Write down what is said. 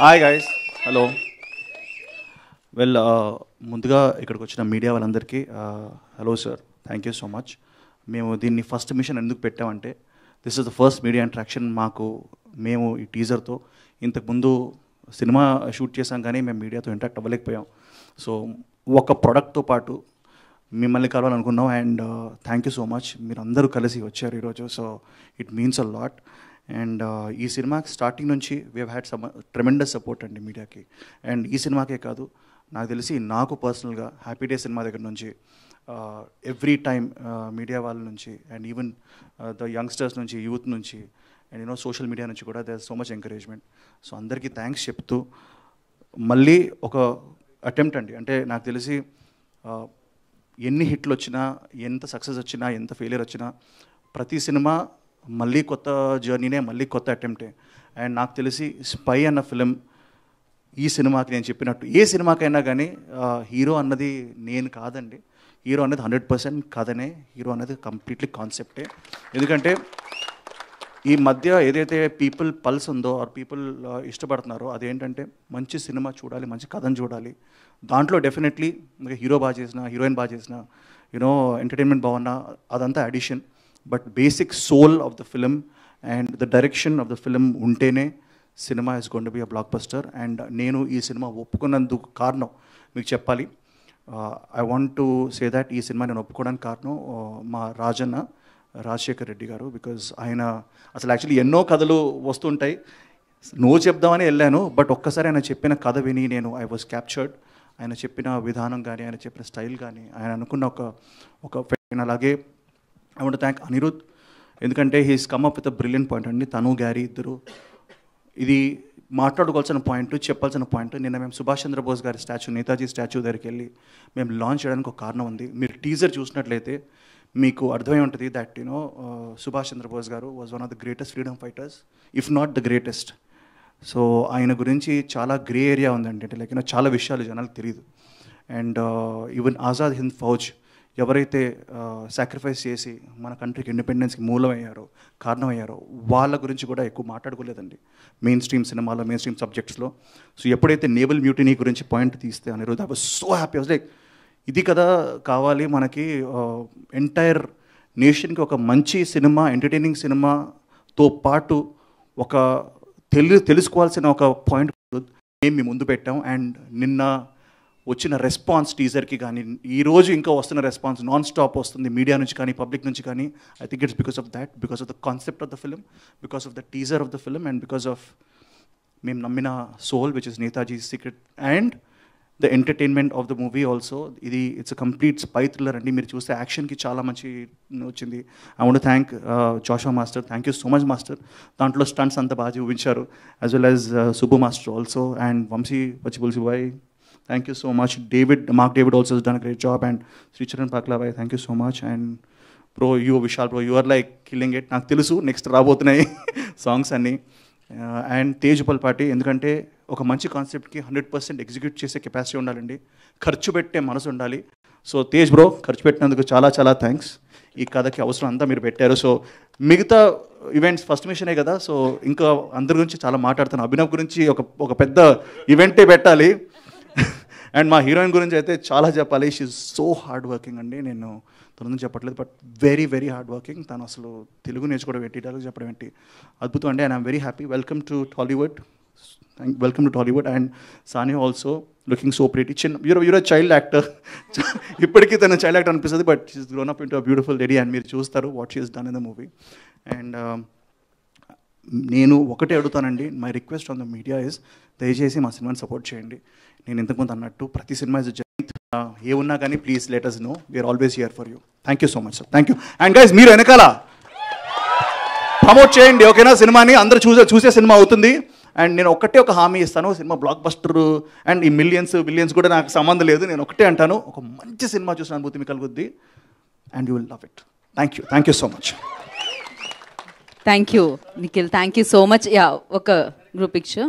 Hi guys hello well ముందుగా ఇక్కడికి వచ్చిన మీడియా వాళ్ళందరికీ hello sir thank you so much మేము దీన్ని ఫస్ట్ మిషన్ ఎందుకు పెట్టామంటే this is the first media interaction మాకు మేము ఈ టీజర్తో ఇంతకుముందు సినిమా షూట్ చేసాం కానీ మేము మీడియాతో ఇంటరాక్ట్ అవ్వలేకపోయాం సో ఒక ప్రోడక్ట్తో పాటు మిమ్మల్ని కలవాలనుకున్నాం and thank you so much మీరు అందరూ కలిసి వచ్చారు ఈరోజు so it means a lot and uh, ఈ సినిమాకి స్టార్టింగ్ నుంచి we had some tremendous support అండి మీడియాకి అండ్ ఈ సినిమాకే కాదు నాకు తెలిసి నాకు పర్సనల్గా హ్యాపీ డే సినిమా దగ్గర నుంచి ఎవ్రీ టైం మీడియా వాళ్ళ నుంచి అండ్ ఈవెన్ ద యంగ్స్టర్స్ నుంచి యూత్ నుంచి అండ్ యూనో సోషల్ మీడియా నుంచి కూడా they so much encouragement so అందరికీ థ్యాంక్స్ చెప్తూ మళ్ళీ ఒక అటెంప్ట్ అండి అంటే నాకు తెలిసి uh, ఎన్ని హిట్లు వచ్చినా ఎంత సక్సెస్ వచ్చినా ఎంత ఫెయిలియర్ వచ్చినా ప్రతి సినిమా మళ్ళీ కొత్త జర్నీనే మళ్ళీ కొత్త అటెంప్టే అండ్ నాకు తెలిసి స్పై అన్న ఫిలిం ఈ సినిమాకి నేను చెప్పినట్టు ఏ సినిమాకైనా కానీ హీరో అన్నది నేను కాదండి హీరో అనేది హండ్రెడ్ పర్సెంట్ కథనే హీరో అనేది కంప్లీట్లీ కాన్సెప్టే ఎందుకంటే ఈ మధ్య ఏదైతే పీపుల్ పల్స్ ఉందో ఆర్ పీపుల్ ఇష్టపడుతున్నారో అదేంటంటే మంచి సినిమా చూడాలి మంచి కథను చూడాలి దాంట్లో డెఫినెట్లీ హీరో బాగా చేసిన హీరోయిన్ బాగా చేసిన యూనో ఎంటర్టైన్మెంట్ బాగున్నా అదంతా addition but basic soul of the film and the direction of the film ఉంటేనే సినిమా is gonna be a blockbuster and నేను ఈ సినిమా ఒప్పుకున్నందుకు కారణం మీకు చెప్పాలి I want to say that ఈ సినిమా నేను ఒప్పుకోవడానికి కారణం uh, మా రాజన్న రాజశేఖర్ రెడ్డి గారు బికాజ్ ఆయన అసలు యాక్చువల్లీ ఎన్నో కథలు వస్తుంటాయి నో చెప్దామని వెళ్ళాను బట్ ఒక్కసారి ఆయన చెప్పిన కథ విని నేను ఐ వాజ్ క్యాప్చర్డ్ ఆయన చెప్పిన విధానం కానీ ఆయన చెప్పిన స్టైల్ కానీ ఆయన అనుకున్న ఒక ఒక అలాగే ఐ వాంట్ థ్యాంక్ అనిరుద్ ఎందుకంటే he's come up with a brilliant point అండి తను గ్యారీ ఇద్దరు ఇది మాట్లాడుకోవాల్సిన పాయింట్ చెప్పాల్సిన పాయింట్ నిన్న మేము సుభాష్ చంద్రబోస్ గారి స్టాచ్యూ నేతాజీ స్టాచ్యూ దగ్గరికి వెళ్ళి మేము లాంచ్ చేయడానికి ఒక కారణం ఉంది మీరు టీజర్ చూసినట్లయితే మీకు అర్థమై ఉంటుంది దట్ యునో సుభాష్ చంద్రబోస్ గారు was one of the greatest freedom fighters if not the greatest so ఆయన గురించి చాలా గ్రే ఏరియా ఉందండి అంటే లైక్ చాలా విషయాలు జనాలకు తెలియదు అండ్ ఈవెన్ ఆజాద్ హింద్ ఫౌజ్ ఎవరైతే సాక్రిఫైస్ చేసి మన కంట్రీకి ఇండిపెండెన్స్కి మూలమయ్యారో కారణమయ్యారో వాళ్ళ గురించి కూడా ఎక్కువ మాట్లాడుకోలేదండి మెయిన్ స్ట్రీమ్ సినిమాలో మెయిన్ స్ట్రీమ్ సబ్జెక్ట్స్లో సో ఎప్పుడైతే నేవల్ మ్యూటినీ గురించి పాయింట్ తీస్తే అనే రోజు I was so happy like ఇది కదా కావాలి మనకి ఎంటైర్ నేషన్కి ఒక మంచి సినిమా ఎంటర్టైనింగ్ సినిమాతో పాటు ఒక తెలి తెలుసుకోవాల్సిన ఒక పాయింట్ మేము ముందు పెట్టాం అండ్ నిన్న వచ్చిన రెస్పాన్స్ టీజర్కి కానీ ఈరోజు ఇంకా వస్తున్న రెస్పాన్స్ నాన్ స్టాప్ వస్తుంది మీడియా నుంచి కానీ పబ్లిక్ నుంచి కానీ I think it's because of that because of the concept of the film because of the teaser of the film and because of మేము నమ్మిన soul which is Netaji secret and the entertainment of the movie also ఇది it's complete spy thriller అండి మీరు చూస్తే యాక్షన్కి చాలా మంచి వచ్చింది I want thank Joshua master thank you so much master దాంట్లో స్టంట్స్ అంత బాగా చూపించారు as well as Subbu master also and Vamsi Pachipulusu boy thank you so much David Mack David also has done a great and And Sri thank you so much and much. And Vishal you, Vishal, bro, you are నాకు తెలుసు next రాబోతున్నాయి songs అన్నీ and Tej party ఎందుకంటే ఒక మంచి కాన్సెప్ట్కి hundred percent execute చేసే capacity ఉండాలండి ఖర్చు పెట్టే మనసు ఉండాలి సో తేజ్ బ్రో ఖర్చు పెట్టినందుకు చాలా చాలా థ్యాంక్స్ ఈ కథకి అవసరం అంతా మీరు పెట్టారు సో మిగతా ఈవెంట్స్ ఫస్ట్ మిషనే కదా సో ఇంకా అందరి గురించి చాలా మాట్లాడుతాను అభినవ్ గురించి ఒక ఒక పెద్ద ఈవెంటే పెట్టాలి అండ్ మా హీరోయిన్ గురించి అయితే చాలా చెప్పాలి షీఈ్ సో హార్డ్ వర్కింగ్ అండి నేను తన నుంచి చెప్పట్లేదు but very very hard working తను అసలు తెలుగు నేర్చుకోవడం ఏంటి డైలాగ్ చెప్పడం ఏంటి అద్భుతం అండి and I'm very happy welcome to Tollywood welcome to Tollywood and సాని ఆల్సో లుకింగ్ సో ప్రిటీ చిన్న యూరో యూరో చైల్డ్ యాక్టర్ ఇప్పటికీ తన చైల్డ్ యాక్టర్ అనిపిస్తుంది but she's grown up into beautiful lady and మీరు చూస్తారు what she's done in the movie and నేను ఒకటే అడుగుతానండి my request on the media is దయచేసి మా సినిమాని సపోర్ట్ చేయండి నేను ఇంతకుముందు అన్నట్టు ప్రతి సినిమా ఇస్ ఏ ఉన్నా కానీ please let us know we're always here for you thank you so much sir thank you and guys మీరు వెనకాల ప్రమోట్ చేయండి ఓకేనా సినిమాని అందరూ చూసే చూసే సినిమా అవుతుంది అండ్ నేను ఒక్కటే ఒక హామీ ఇస్తాను సినిమా బ్లాక్ బస్టర్ అండ్ ఈ మిలియన్స్ బిలియన్స్ కూడా నాకు సంబంధం లేదు నేను ఒకటే అంటాను ఒక మంచి సినిమా చూసిన అనుభూతి మీకు కలుగుద్ది and you will love it thank you thank you so much thank you Nikhil thank you so much yeah ఒక గ్రూప్ ఇచ్చు